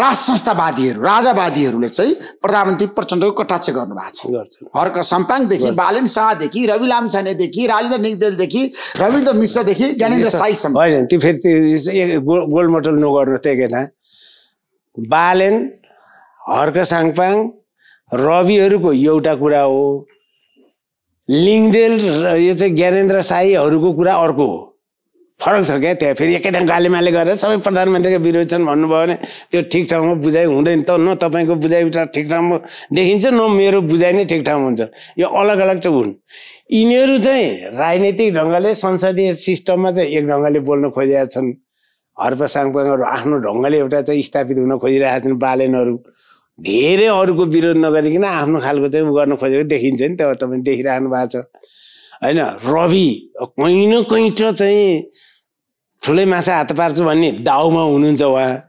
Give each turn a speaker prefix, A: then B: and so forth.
A: राज संस्थावादीहरू राजावादीहरूले चाहिँ प्रधानमन्त्री प्रचण्डको कटाक्ष गर्नुभएको छ हर्क सम्पाङदेखि बालन शाहदेखि रवि लामछानेदेखि राजेन्द्र निगदेलदेखि रविन्द्र मिश्रदेखि ज्ञानेन्द्र साईसम्म
B: होइन त्यो फेरि त्यो गोल्ड मेडल नगर्नु त्यही किन बालेन हर्क साङपाङ रविहरूको एउटा कुरा हो लिङ्गदेल यो चाहिँ ज्ञानेन्द्र साईहरूको कुरा अर्को हो फरक छ क्या त्यहाँ फेरि एकै गालीमाले गरेर सबै प्रधानमन्त्रीको विरोध छन् भन्नुभयो भने त्यो ठिक ठाउँमा बुझाइ हुँदैन त न तपाईँको बुझाइ ठिक ठाउँमा देखिन्छ न मेरो बुझाइ नै ठिक ठाउँ हुन्छ यो अलग अलग चाहिँ हुन् यिनीहरू चाहिँ राजनीतिक ढङ्गले संसदीय सिस्टममा चाहिँ एक ढङ्गले बोल्न खोजिरहेका छन् हर्प आफ्नो ढङ्गले एउटा चाहिँ स्थापित हुन खोजिरहेका छन् बालेनहरू धेरै अरूको विरोध नगरिकन आफ्नो खालको चाहिँ उ गर्न खोजेको देखिन्छ नि त तपाईँ देखिरहनु भएको छ होइन रवि कहीँ न कहीँ चाहिँ ठुलै माछा हात पार्छु भन्ने दाउमा हुनुहुन्छ उहाँ